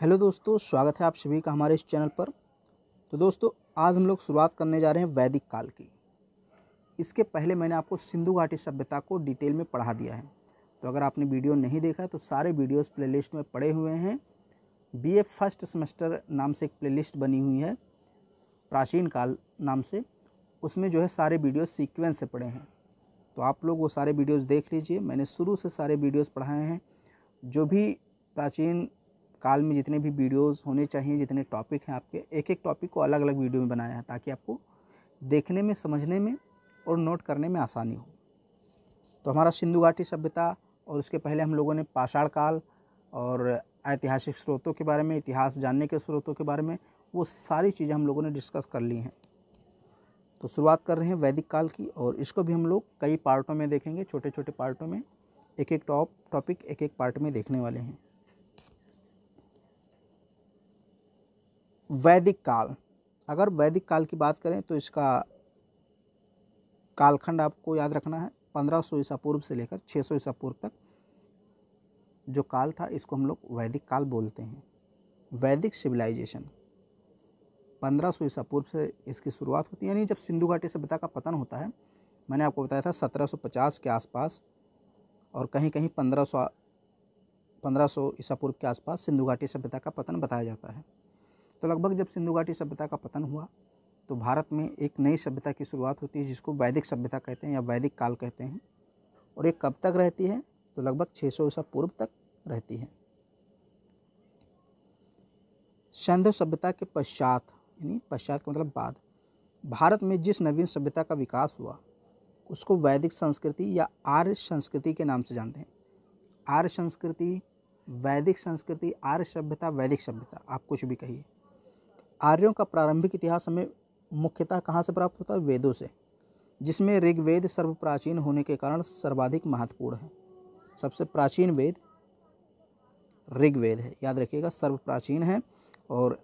hello दोस्तों स्वागत है आप सभी का हमारे इस चैनल पर तो दोस्तों आज हम लोग शुरुआत करने जा रहे हैं वैदिक काल की इसके पहले मैंने आपको सिंधु घाटी सभ्यता को डिटेल में पढ़ा दिया है तो अगर आपने वीडियो नहीं देखा तो सारे वीडियोस प्लेलिस्ट में पड़े हुए हैं बी ए फर्स्ट सेमेस्टर नाम से एक प्ले बनी हुई है प्राचीन काल नाम से उसमें जो है सारे वीडियो सिक्वेंस से पड़े हैं तो आप लोग वो सारे वीडियोज़ देख लीजिए मैंने शुरू से सारे वीडियोज़ पढ़ाए हैं जो भी प्राचीन काल में जितने भी वीडियोस होने चाहिए जितने टॉपिक हैं आपके एक एक टॉपिक को अलग अलग वीडियो में बनाया है ताकि आपको देखने में समझने में और नोट करने में आसानी हो तो हमारा सिंधु घाटी सभ्यता और उसके पहले हम लोगों ने पाषाण काल और ऐतिहासिक स्रोतों के बारे में इतिहास जानने के स्रोतों के बारे में वो सारी चीज़ें हम लोगों ने डिस्कस कर ली हैं तो शुरुआत कर रहे हैं वैदिक काल की और इसको भी हम लोग कई पार्टों में देखेंगे छोटे छोटे पार्टों में एक एक टॉप टॉपिक एक एक पार्ट में देखने वाले हैं वैदिक काल अगर वैदिक काल की बात करें तो इसका कालखंड आपको याद रखना है पंद्रह सौ ईसा पूर्व से लेकर छः सौ ईसा पूर्व तक जो काल था इसको हम लोग वैदिक काल बोलते हैं वैदिक सिविलाइजेशन पंद्रह सौ ईसा पूर्व से इसकी शुरुआत होती है यानी जब सिंधु घाटी सभ्यता का पतन होता है मैंने आपको बताया था सत्रह सौ पचास के आसपास और कहीं कहीं पंद्रह सौ पंद्रह सौ ईसा पूर्व के आसपास सिंधु घाटी सभ्यता का पतन बताया जाता है तो लगभग जब सिंधु घाटी सभ्यता का पतन हुआ तो भारत में एक नई सभ्यता की शुरुआत होती है जिसको वैदिक सभ्यता कहते हैं या वैदिक काल कहते हैं और ये कब तक रहती है तो लगभग 600 ईसा पूर्व तक रहती है सिंधु सभ्यता के पश्चात यानी पश्चात का मतलब बाद भारत में जिस नवीन सभ्यता का विकास हुआ उसको वैदिक संस्कृति या आर्य संस्कृति के नाम से जानते हैं आर्य संस्कृति वैदिक संस्कृति आर्य सभ्यता वैदिक सभ्यता आप कुछ भी कहिए आर्यों का प्रारंभिक इतिहास हमें मुख्यतः कहाँ से प्राप्त होता है वेदों से जिसमें ऋग्वेद सर्वप्राचीन होने के कारण सर्वाधिक महत्वपूर्ण है सबसे प्राचीन वेद ऋग्वेद है याद रखिएगा सर्वप्राचीन है और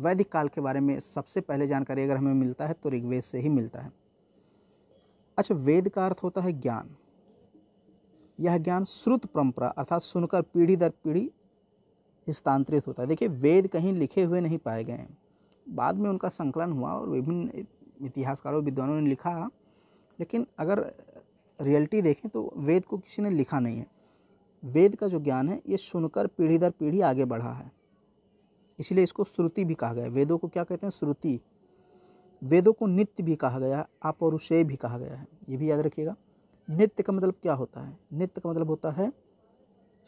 वैदिक काल के बारे में सबसे पहले जानकारी अगर हमें मिलता है तो ऋग्वेद से ही मिलता है अच्छा वेद का अर्थ होता है ज्ञान यह ज्ञान श्रुत परंपरा अर्थात सुनकर पीढ़ी दर पीढ़ी हस्तांतरित होता है देखिए वेद कहीं लिखे हुए नहीं पाए गए हैं बाद में उनका संकलन हुआ और विभिन्न इतिहासकारों विद्वानों ने लिखा लेकिन अगर रियलिटी देखें तो वेद को किसी ने लिखा नहीं है वेद का जो ज्ञान है ये सुनकर पीढ़ी दर पीढ़ी आगे बढ़ा है इसलिए इसको श्रुति भी कहा गया वेदों को क्या कहते हैं श्रुति वेदों को नित्य भी कहा गया आप और उसे भी कहा गया है ये भी याद रखिएगा नित्य का मतलब क्या होता है नित्य का मतलब होता है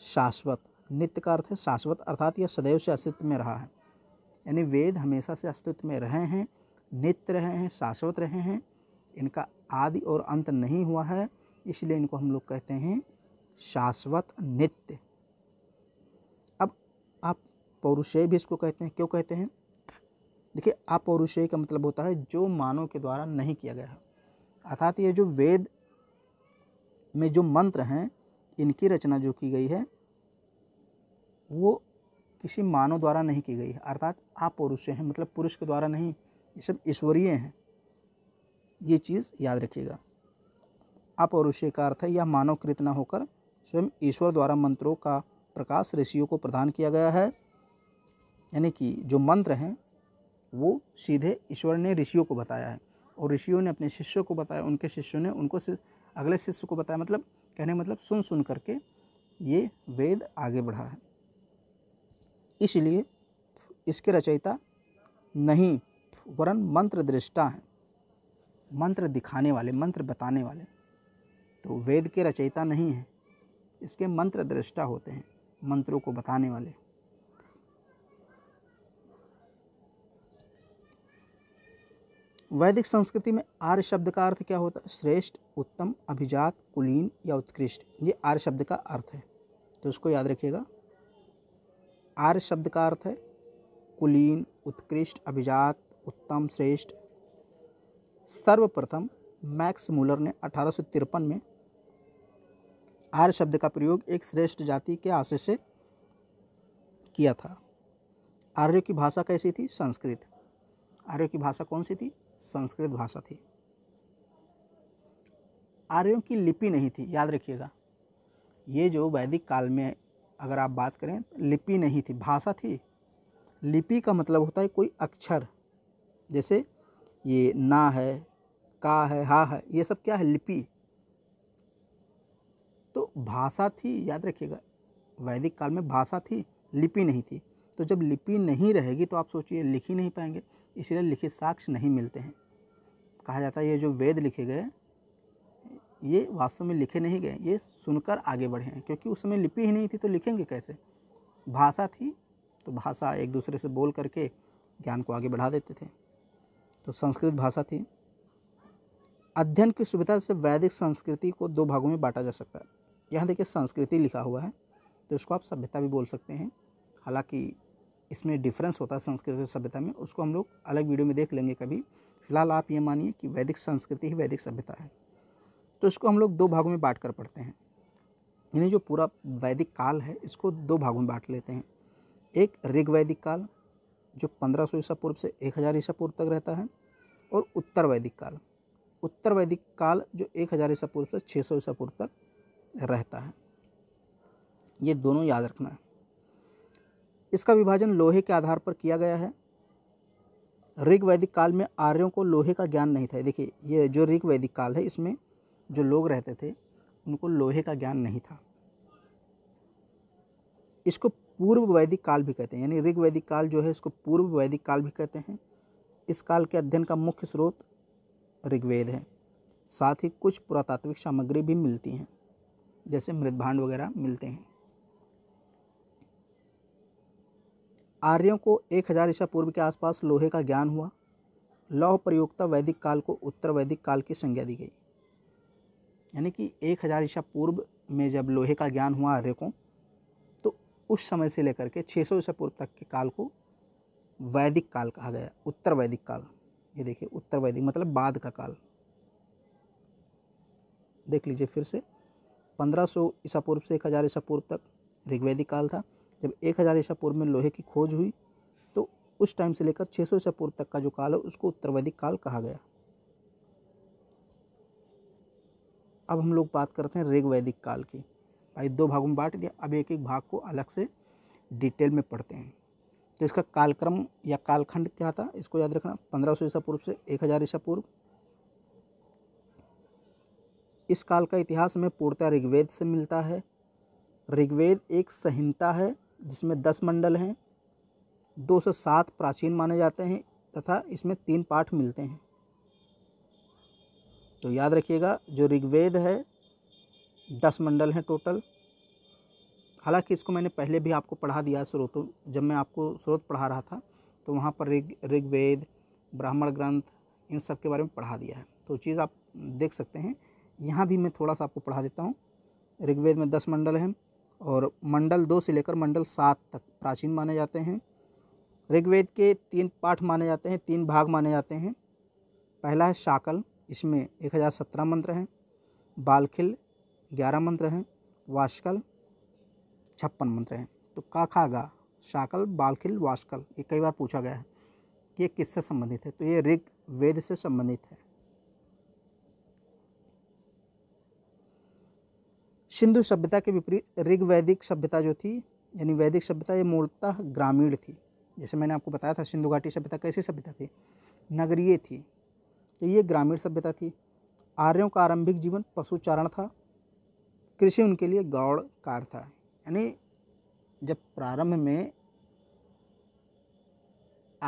शाश्वत नित्य का अर्थ है शाश्वत अर्थात यह सदैव से अस्तित्व में रहा है यानी वेद हमेशा से अस्तित्व में रहे हैं नित्य रहे हैं शाश्वत रहे हैं इनका आदि और अंत नहीं हुआ है इसलिए इनको हम लोग कहते हैं शाश्वत नित्य अब आप पौरुषेय भी इसको कहते हैं क्यों कहते हैं देखिए अपौरुषेय का मतलब होता है जो मानव के द्वारा नहीं किया गया है अर्थात ये जो वेद में जो मंत्र हैं इनकी रचना जो की गई है वो किसी मानव द्वारा नहीं की गई है अर्थात अपुरुषीय हैं मतलब पुरुष के द्वारा नहीं ये सब ईश्वरीय हैं ये चीज़ याद रखिएगा अपौरुषीय का अर्थ है यह मानव कृत न होकर स्वयं ईश्वर द्वारा मंत्रों का प्रकाश ऋषियों को प्रदान किया गया है यानी कि जो मंत्र हैं वो सीधे ईश्वर ने ऋषियों को बताया है और ऋषियों ने अपने शिष्यों को बताया उनके शिष्यों ने उनको अगले शिष्य को बताया मतलब कहने मतलब सुन सुन करके ये वेद आगे बढ़ा है इसलिए इसके रचयिता नहीं वरन मंत्र दृष्टा हैं मंत्र दिखाने वाले मंत्र बताने वाले तो वेद के रचयिता नहीं हैं इसके मंत्र दृष्टा होते हैं मंत्रों को बताने वाले वैदिक संस्कृति में आर्य शब्द का अर्थ क्या होता है श्रेष्ठ उत्तम अभिजात कुलीन या उत्कृष्ट ये आर्य शब्द का अर्थ है तो उसको याद रखिएगा आर्य शब्द का अर्थ है कुलीन उत्कृष्ट अभिजात उत्तम श्रेष्ठ सर्वप्रथम मैक्स मूलर ने अठारह में आर्य शब्द का प्रयोग एक श्रेष्ठ जाति के आशय से किया था आर्यों की भाषा कैसी थी संस्कृत आर्यों की भाषा कौन सी थी संस्कृत भाषा थी आर्यों की लिपि नहीं थी याद रखिएगा ये जो वैदिक काल में अगर आप बात करें लिपि नहीं थी भाषा थी लिपि का मतलब होता है कोई अक्षर जैसे ये ना है का है हा है ये सब क्या है लिपि तो भाषा थी याद रखिएगा वैदिक काल में भाषा थी लिपि नहीं थी तो जब लिपि नहीं रहेगी तो आप सोचिए लिख ही नहीं पाएंगे इसलिए लिखित साक्ष्य नहीं मिलते हैं कहा जाता है ये जो वेद लिखे गए ये वास्तव में लिखे नहीं गए ये सुनकर आगे बढ़े हैं क्योंकि उस समय लिपि ही नहीं थी तो लिखेंगे कैसे भाषा थी तो भाषा एक दूसरे से बोल करके ज्ञान को आगे बढ़ा देते थे तो संस्कृत भाषा थी अध्ययन की सुविधा से वैदिक संस्कृति को दो भागों में बांटा जा सकता है यहाँ देखिए संस्कृति लिखा हुआ है तो इसको आप सभ्यता भी बोल सकते हैं हालांकि इसमें डिफरेंस होता है संस्कृत और सभ्यता में उसको हम लोग अलग वीडियो में देख लेंगे कभी फिलहाल आप ये मानिए कि वैदिक संस्कृति ही वैदिक सभ्यता है तो इसको हम लोग दो भागों में बांट कर पढ़ते हैं यानी जो पूरा वैदिक काल है इसको दो भागों में बांट लेते हैं एक ऋग्वैदिक काल जो सौ ईसा पूर्व से हज़ार ईसा पूर्व तक रहता है और उत्तर वैदिक काल उत्तर वैदिक काल जो हज़ार ईसा पूर्व से सौ ईसा पूर्व तक रहता है ये दोनों याद रखना है इसका विभाजन लोहे के आधार पर किया गया है ऋग वैदिक काल में आर्यों को लोहे का ज्ञान नहीं था देखिए ये जो ऋग वैदिक काल है इसमें जो लोग रहते थे उनको लोहे का ज्ञान नहीं था इसको पूर्व वैदिक काल भी कहते हैं यानी ऋग वैदिक काल जो है इसको पूर्व वैदिक काल भी कहते हैं इस काल के अध्ययन का मुख्य स्रोत ऋग्वेद है साथ ही कुछ पुरातात्विक सामग्री भी मिलती हैं जैसे मृदभांड वगैरह मिलते हैं आर्यों को एक हज़ार ईसा पूर्व के आसपास लोहे का ज्ञान हुआ लौह प्रयोगता वैदिक काल को उत्तर वैदिक काल की संज्ञा दी गई यानी कि एक हज़ार ईसा पूर्व में जब लोहे का ज्ञान हुआ आर्य को तो उस समय से लेकर के छः सौ ईसा पूर्व तक के काल को वैदिक काल कहा गया उत्तर वैदिक काल ये देखिए उत्तर वैदिक मतलब बाद का काल देख लीजिए फिर से पंद्रह सौ ईसा पूर्व से एक हज़ार ईसा पूर्व तक ऋग्वैदिक काल था जब एक हज़ार ईसा पूर्व में लोहे की खोज हुई तो उस टाइम से लेकर 600 ईसा पूर्व तक का जो काल है उसको उत्तर वैदिक काल कहा गया अब हम लोग बात करते हैं ऋग वैदिक काल की भाई दो भागों में बांट दिया अब एक एक भाग को अलग से डिटेल में पढ़ते हैं तो इसका कालक्रम या कालखंड क्या था इसको याद रखना पंद्रह सौ ईसा पूर्व से एक हज़ार ईसा पूर्व इस काल का इतिहास हमें पूर्णतः ऋग्वेद से मिलता है ऋग्वेद एक संहिता है जिसमें दस मंडल हैं दो सौ सात प्राचीन माने जाते हैं तथा इसमें तीन पाठ मिलते हैं तो याद रखिएगा जो ऋग्वेद है दस मंडल हैं टोटल हालांकि इसको मैंने पहले भी आपको पढ़ा दिया स्रोतों जब मैं आपको स्रोत पढ़ा रहा था तो वहाँ पर ऋग ऋग्वेद ब्राह्मण ग्रंथ इन सब के बारे में पढ़ा दिया है तो चीज़ आप देख सकते हैं यहाँ भी मैं थोड़ा सा आपको पढ़ा देता हूँ ऋग्वेद में दस मंडल हैं और मंडल दो से लेकर मंडल सात तक प्राचीन माने जाते हैं ऋग्वेद के तीन पाठ माने जाते हैं तीन भाग माने जाते हैं पहला है शाकल इसमें एक हज़ार सत्रह मंत्र हैं बालखिल ग्यारह मंत्र हैं वाशकल छप्पन मंत्र हैं तो का खागा शाकल बालखिल वाशकल ये कई बार पूछा गया है कि ये किससे संबंधित है तो ये ऋग वेद से संबंधित है सिंधु सभ्यता के विपरीत ऋग्वैदिक सभ्यता जो थी यानी वैदिक सभ्यता ये मूलतः ग्रामीण थी जैसे मैंने आपको बताया था सिंधु घाटी सभ्यता कैसी सभ्यता थी नगरीय थी तो ये ग्रामीण सभ्यता थी आर्यों का आरंभिक जीवन पशुचारण था कृषि उनके लिए गौड़ था यानी जब प्रारंभ में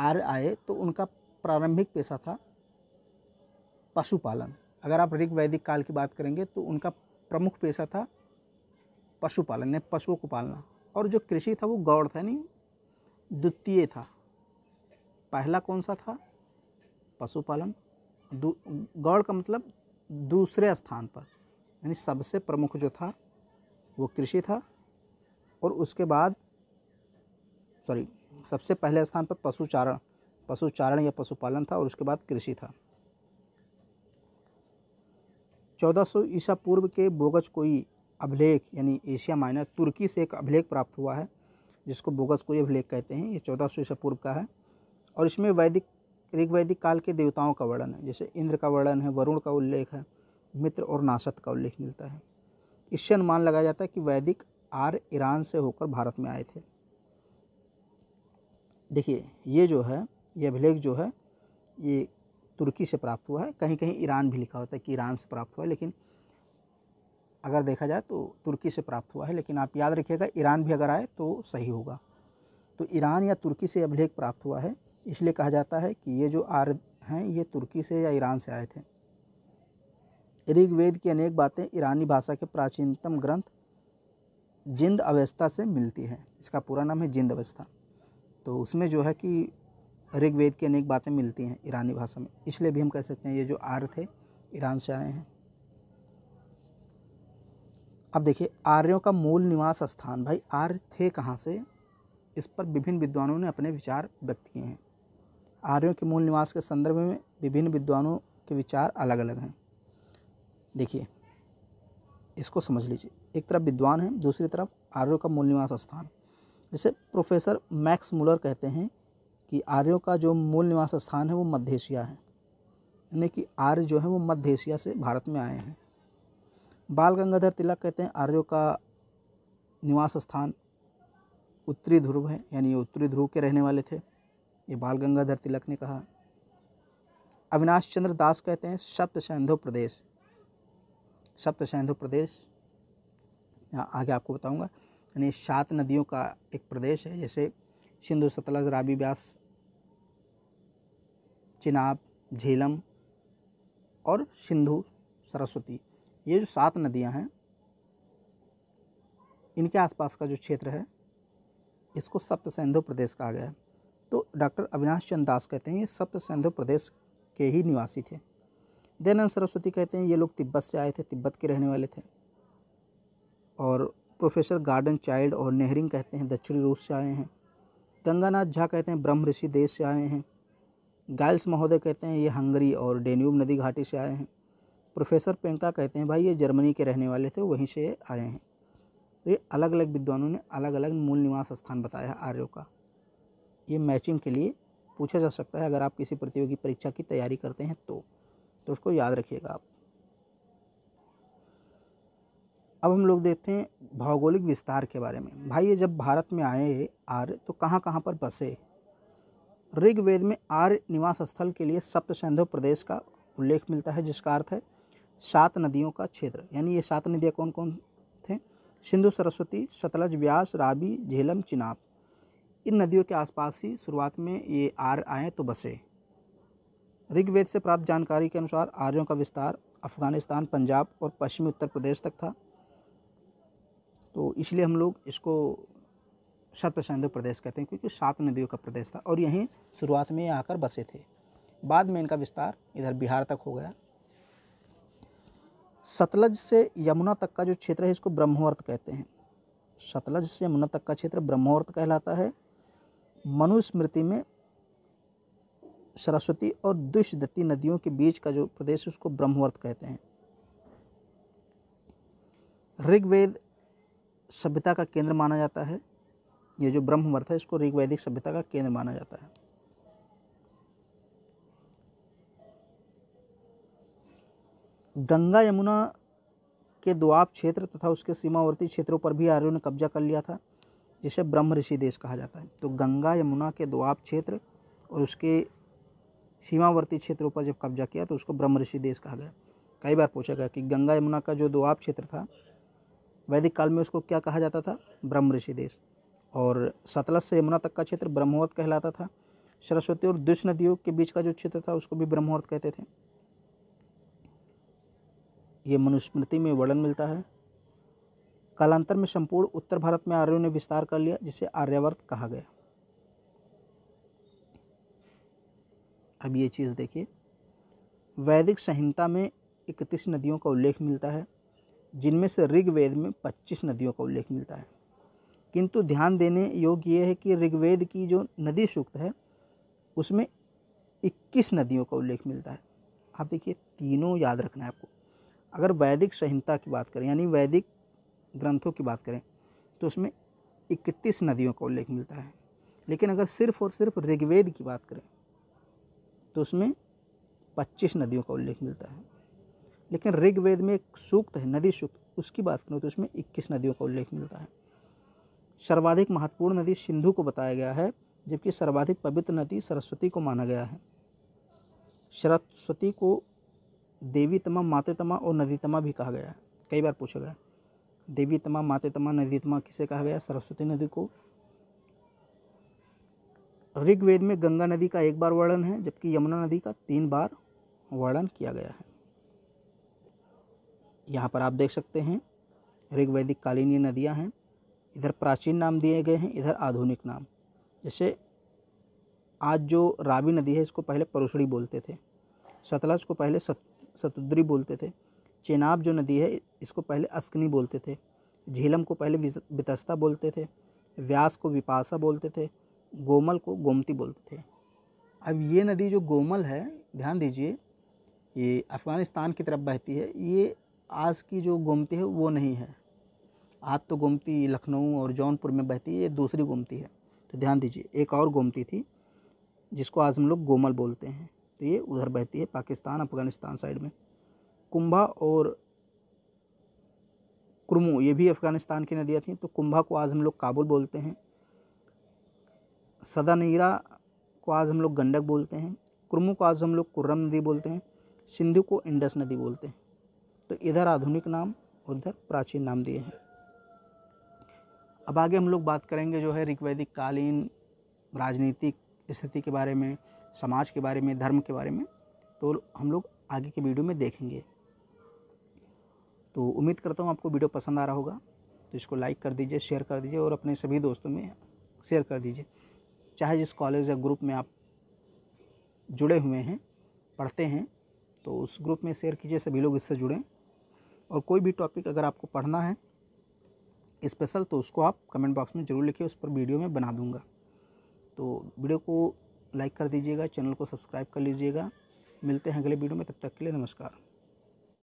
आर्य आए तो उनका प्रारंभिक पेशा था पशुपालन अगर आप ऋग वैदिक काल की बात करेंगे तो उनका प्रमुख पेशा था पशुपालन ने पशुओं को पालना और जो कृषि था वो गौड़ था नहीं द्वितीय था पहला कौन सा था पशुपालन गौड़ का मतलब दूसरे स्थान पर यानी सबसे प्रमुख जो था वो कृषि था और उसके बाद सॉरी सबसे पहले स्थान पर पशुचारण पशुचारण या पशुपालन था और उसके बाद कृषि था 1400 ईसा पूर्व के बोगज कोई अभिलेख यानी एशिया माइनर तुर्की से एक अभिलेख प्राप्त हुआ है जिसको बोगस कोई अभिलेख कहते हैं ये चौदह सौ ईसा पूर्व का है और इसमें वैदिक ऋग्वैदिक काल के देवताओं का वर्णन है जैसे इंद्र का वर्णन है वरुण का उल्लेख है मित्र और नासत का उल्लेख मिलता है इससे अनुमान लगाया जाता है कि वैदिक आर ईरान से होकर भारत में आए थे देखिए ये जो है ये अभिलेख जो है ये तुर्की से प्राप्त हुआ है कहीं कहीं ईरान भी लिखा होता है कि ईरान से प्राप्त हुआ है लेकिन अगर देखा जाए तो तुर्की से प्राप्त हुआ है लेकिन आप याद रखिएगा ईरान भी अगर आए तो सही होगा तो ईरान या तुर्की से अभिलेख प्राप्त हुआ है इसलिए कहा जाता है कि ये जो आर्य हैं ये तुर्की से या ईरान से आए थे ऋग्वेद की अनेक बातें ईरानी भाषा के प्राचीनतम ग्रंथ जिंद अवस्था से मिलती है इसका पूरा नाम है जिंद अवस्था तो उसमें जो है कि ऋग्वेद की अनेक बातें मिलती हैं ईरानी भाषा में इसलिए भी हम कह सकते हैं ये जो आर्य थे ईरान से आए हैं अब देखिए आर्यों का मूल निवास स्थान भाई आर्य थे कहाँ से इस पर विभिन्न विद्वानों ने अपने विचार व्यक्त किए हैं आर्यों के मूल निवास के संदर्भ में विभिन्न विद्वानों के विचार अलग अलग हैं देखिए इसको समझ लीजिए एक तरफ विद्वान हैं दूसरी तरफ आर्यों का मूल निवास स्थान जैसे प्रोफेसर मैक्स मुलर कहते हैं कि आर्यों का जो मूल निवास स्थान है वो मध्य एशिया है यानी कि आर्य जो है वो मध्य एशिया से भारत में आए हैं बाल गंगाधर तिलक कहते हैं आर्यों का निवास स्थान उत्तरी ध्रुव है यानी ये उत्तरी ध्रुव के रहने वाले थे ये बाल गंगाधर तिलक ने कहा अविनाश चंद्र दास कहते हैं सप्त सैंधो प्रदेश सप्त सैंधो प्रदेश आगे आपको बताऊंगा यानी सात नदियों का एक प्रदेश है जैसे सिंधु सतलज राबी व्यास चिनाब झेलम और सिंधु सरस्वती ये जो सात नदियां हैं इनके आसपास का जो क्षेत्र है इसको सप्त सिंधु प्रदेश कहा गया है तो डॉक्टर अविनाश चंद दास कहते हैं ये सप्त सिंधु प्रदेश के ही निवासी थे दयानंद सरस्वती कहते हैं ये लोग तिब्बत से आए थे तिब्बत के रहने वाले थे और प्रोफेसर गार्डन चाइल्ड और नेहरिंग कहते हैं दक्षिणी रूस से आए हैं गंगानाथ झा कहते हैं ब्रह्म ऋषि देश से आए हैं गाइल्स महोदय कहते हैं ये हंगरी और डेन्यूब नदी घाटी से आए हैं प्रोफेसर पेंका कहते हैं भाई ये जर्मनी के रहने वाले थे वहीं से आए हैं तो ये अलग अलग विद्वानों ने अलग अलग मूल निवास स्थान बताया है आर्यों का ये मैचिंग के लिए पूछा जा सकता है अगर आप किसी प्रतियोगी परीक्षा की तैयारी करते हैं तो तो उसको याद रखिएगा आप अब हम लोग देखते हैं भौगोलिक विस्तार के बारे में भाई ये जब भारत में आए आर्य तो कहाँ कहाँ पर बसे ऋग्वेद में आर्य निवास स्थल के लिए सप्तसैंधव प्रदेश का उल्लेख मिलता है जिसका अर्थ है सात नदियों का क्षेत्र यानी ये सात नदियाँ कौन कौन थे सिंधु सरस्वती सतलज व्यास राबी झेलम चिनाब इन नदियों के आसपास ही शुरुआत में ये आर आए तो बसे ऋग्वेद से प्राप्त जानकारी के अनुसार आर्यों का विस्तार अफगानिस्तान पंजाब और पश्चिमी उत्तर प्रदेश तक था तो इसलिए हम लोग इसको सत्य सिंधु प्रदेश कहते हैं क्योंकि सात नदियों का प्रदेश था और यहीं शुरुआत में आकर बसे थे बाद में इनका विस्तार इधर बिहार तक हो गया सतलज से यमुना तक का जो क्षेत्र है इसको ब्रह्मोर्त कहते हैं सतलज से यमुना तक का क्षेत्र ब्रह्मोर्त कहलाता है मनुस्मृति में सरस्वती और दुष्दत्ती नदियों के बीच का जो प्रदेश है उसको ब्रह्मवर्त कहते हैं ऋग्वेद सभ्यता का केंद्र माना जाता है ये जो ब्रह्मवर्त है इसको ऋग्वैदिक सभ्यता का केंद्र माना जाता है गंगा यमुना के दुआब क्षेत्र तथा उसके सीमावर्ती क्षेत्रों पर भी आर्यों ने कब्जा कर लिया था जिसे ब्रह्म ऋषि देश कहा जाता है तो गंगा यमुना के दुआब क्षेत्र और उसके सीमावर्ती क्षेत्रों पर जब कब्जा किया तो उसको ब्रह्म ऋषि देश कहा गया कई बार पूछा गया कि गंगा यमुना का जो दुआब क्षेत्र था वैदिक काल में उसको क्या कहा जाता था ब्रह्म ऋषि देश और सतलज से यमुना तक का क्षेत्र ब्रह्मवर्त कहलाता था सरस्वती और दुष्ण नदियों के बीच का जो क्षेत्र था उसको भी ब्रह्मवर्त कहते थे ये मनुस्मृति में वर्णन मिलता है कालांतर में संपूर्ण उत्तर भारत में आर्यों ने विस्तार कर लिया जिसे आर्यावर्त कहा गया अब ये चीज़ देखिए वैदिक संहिता में इकतीस नदियों का उल्लेख मिलता है जिनमें से ऋग्वेद में पच्चीस नदियों का उल्लेख मिलता है किंतु ध्यान देने योग्य ये है कि ऋग्वेद की जो नदी सूक्त है उसमें इक्कीस नदियों का उल्लेख मिलता है आप देखिए तीनों याद रखना है आपको अगर वैदिक संहिता की बात करें यानी वैदिक ग्रंथों की बात करें तो उसमें इकतीस नदियों का उल्लेख मिलता है लेकिन अगर सिर्फ और सिर्फ ऋग्वेद की बात करें तो उसमें पच्चीस नदियों का उल्लेख मिलता है लेकिन ऋग्वेद में एक सूक्त है नदी सूक्त उसकी बात करें तो उसमें इक्कीस नदियों का उल्लेख मिलता है सर्वाधिक महत्वपूर्ण नदी सिंधु को बताया गया है जबकि सर्वाधिक पवित्र नदी सरस्वती को माना गया है सरस्वती को देवी तमा माते तमा और नदी तमा भी कहा गया है कई बार पूछा गया देवी तमा माते तमा नदी तमा किसे कहा गया सरस्वती नदी को ऋग्वेद में गंगा नदी का एक बार वर्णन है जबकि यमुना नदी का तीन बार वर्णन किया गया है यहाँ पर आप देख सकते हैं ऋग्वैदिक कालीन ये नदियाँ हैं इधर प्राचीन नाम दिए गए हैं इधर आधुनिक नाम जैसे आज जो रावी नदी है इसको पहले परुषड़ी बोलते थे सतलज को पहले सत सतुद्री बोलते थे चेनाब जो नदी है इसको पहले अस्कनी बोलते थे झीलम को पहले वितस्ता बोलते थे व्यास को विपासा बोलते थे गोमल को गोमती बोलते थे अब ये नदी जो गोमल है ध्यान दीजिए ये अफ़गानिस्तान की तरफ बहती है ये आज की जो गोमती है वो नहीं है आज तो गोमती लखनऊ और जौनपुर में बहती है ये दूसरी गोमती है तो ध्यान दीजिए एक और गोमती थी जिसको आज हम लोग गोमल बोलते हैं तो ये उधर बहती है पाकिस्तान अफ़गानिस्तान साइड में कुंभा और कुरमू ये भी अफ़गानिस्तान की नदियाँ थी तो कुंभा को आज हम लोग काबुल बोलते हैं सदानीरा को आज हम लोग गंडक बोलते हैं कुरमू को आज हम लोग कुर्रम नदी बोलते हैं सिंधु को इंडस नदी बोलते हैं तो इधर आधुनिक नाम और इधर प्राचीन नाम दिए हैं अब आगे हम लोग बात करेंगे जो है ऋग्वैदिक कालीन राजनीतिक स्थिति के बारे में समाज के बारे में धर्म के बारे में तो हम लोग आगे के वीडियो में देखेंगे तो उम्मीद करता हूँ आपको वीडियो पसंद आ रहा होगा तो इसको लाइक कर दीजिए शेयर कर दीजिए और अपने सभी दोस्तों में शेयर कर दीजिए चाहे जिस कॉलेज या ग्रुप में आप जुड़े हुए हैं पढ़ते हैं तो उस ग्रुप में शेयर कीजिए सभी लोग इससे जुड़ें और कोई भी टॉपिक अगर आपको पढ़ना है स्पेशल तो उसको आप कमेंट बॉक्स में ज़रूर लिखिए उस पर वीडियो में बना दूँगा तो वीडियो को लाइक कर दीजिएगा चैनल को सब्सक्राइब कर लीजिएगा मिलते हैं अगले वीडियो में तब तक के लिए नमस्कार